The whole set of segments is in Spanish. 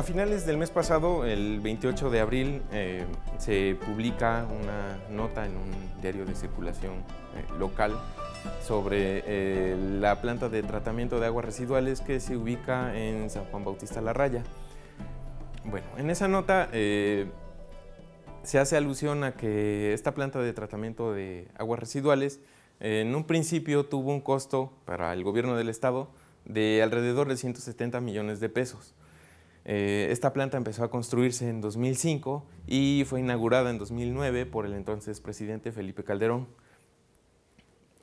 a finales del mes pasado, el 28 de abril, eh, se publica una nota en un diario de circulación eh, local sobre eh, la planta de tratamiento de aguas residuales que se ubica en San Juan Bautista La Raya. Bueno, en esa nota se hace alusión a que esta planta de tratamiento de aguas residuales en un principio tuvo un costo para el gobierno del estado de alrededor de 170 millones de pesos. Eh, esta planta empezó a construirse en 2005 y fue inaugurada en 2009 por el entonces presidente Felipe Calderón.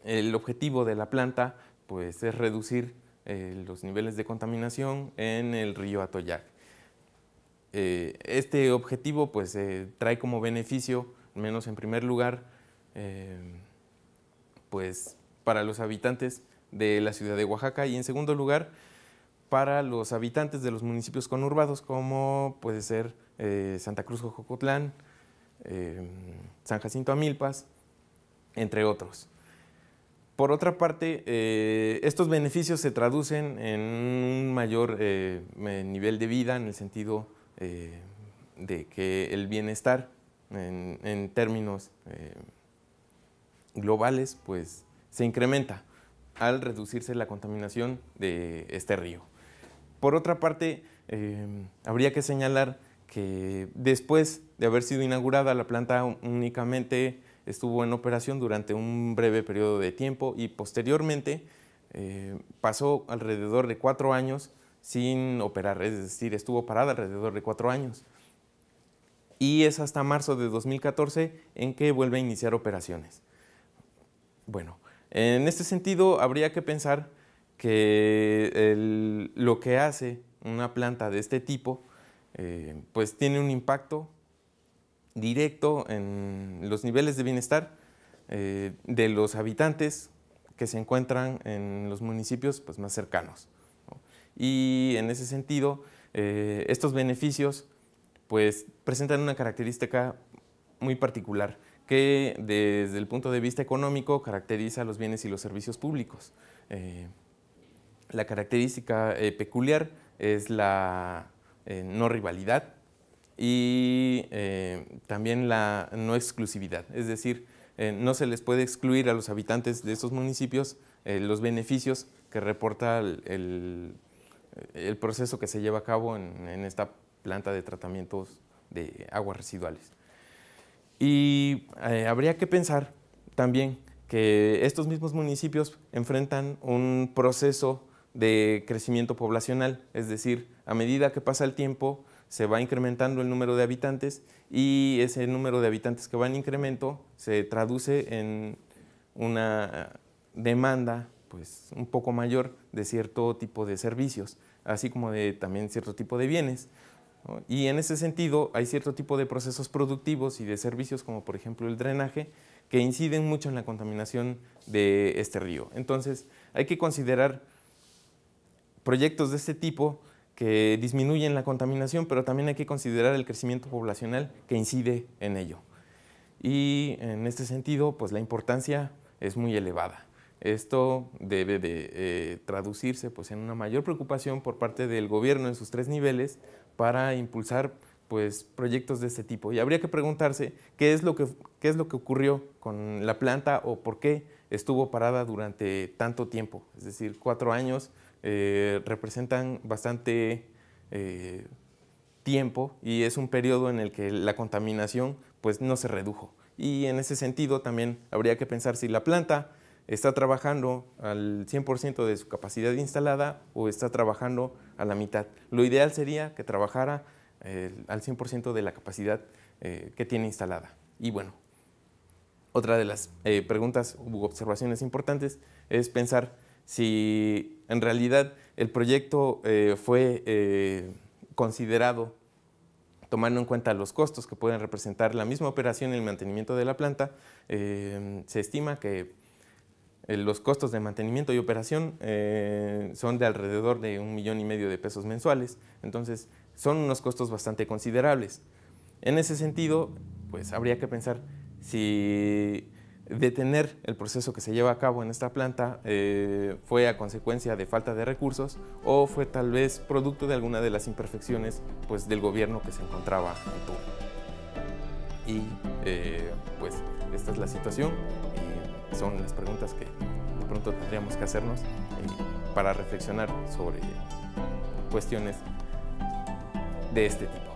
El objetivo de la planta pues, es reducir eh, los niveles de contaminación en el río Atoyac. Eh, este objetivo pues, trae como beneficio, al menos en primer lugar, pues, para los habitantes de la ciudad de Oaxaca y en segundo lugar, para los habitantes de los municipios conurbados, como puede ser eh, Santa Cruz Jocotlán, eh, San Jacinto Amilpas, entre otros. Por otra parte, eh, estos beneficios se traducen en un mayor nivel de vida en el sentido de que el bienestar en, en términos globales pues, se incrementa al reducirse la contaminación de este río. Por otra parte, em, habría que señalar que después de haber sido inaugurada la planta únicamente estuvo en operación durante un breve periodo de tiempo y posteriormente eh, pasó alrededor de cuatro años sin operar, es decir, estuvo parada alrededor de cuatro años. Y es hasta marzo de 2014 en que vuelve a iniciar operaciones. Bueno, en este sentido habría que pensar que el lo que hace una planta de este tipo, eh, pues tiene un impacto directo en los niveles de bienestar eh, de los habitantes que se encuentran en los municipios pues, más cercanos. Y en ese sentido, eh, estos beneficios pues, presentan una característica muy particular que desde el punto de vista económico caracteriza los bienes y los servicios públicos. La característica eh, peculiar es la eh, no rivalidad y eh, también la no exclusividad, es decir, no se les puede excluir a los habitantes de estos municipios los beneficios que reporta el, proceso que se lleva a cabo en, esta planta de tratamientos de aguas residuales. Y habría que pensar también que estos mismos municipios enfrentan un proceso de crecimiento poblacional, es decir, a medida que pasa el tiempo se va incrementando el número de habitantes y ese número de habitantes que va en incremento se traduce en una demanda pues un poco mayor de cierto tipo de servicios, así como de también cierto tipo de bienes. Y en ese sentido hay cierto tipo de procesos productivos y de servicios como por ejemplo el drenaje que inciden mucho en la contaminación de este río. Entonces hay que considerar proyectos de este tipo que disminuyen la contaminación, pero también hay que considerar el crecimiento poblacional que incide en ello. Y en este sentido, pues la importancia es muy elevada. Esto debe de eh, traducirse pues, en una mayor preocupación por parte del gobierno en sus tres niveles para impulsar pues, proyectos de este tipo. Y habría que preguntarse qué es, lo que, qué es lo que ocurrió con la planta o por qué estuvo parada durante tanto tiempo, es decir, cuatro años, eh, representan bastante eh, tiempo y es un periodo en el que la contaminación pues, no se redujo. Y en ese sentido también habría que pensar si la planta está trabajando al 100% de su capacidad instalada o está trabajando a la mitad. Lo ideal sería que trabajara eh, al 100% de la capacidad que tiene instalada. Y bueno, otra de las preguntas u observaciones importantes es pensar si en realidad el proyecto eh, fue eh, considerado tomando en cuenta los costos que pueden representar la misma operación y el mantenimiento de la planta, eh, se estima que los costos de mantenimiento y operación son de alrededor de un millón y medio de pesos mensuales. Entonces, son unos costos bastante considerables. En ese sentido, pues habría que pensar si detener el proceso que se lleva a cabo en esta planta eh, fue a consecuencia de falta de recursos o fue tal vez producto de alguna de las imperfecciones pues, del gobierno que se encontraba en Cuba. Y eh, pues esta es la situación y son las preguntas que de pronto tendríamos que hacernos eh, para reflexionar sobre cuestiones de este tipo.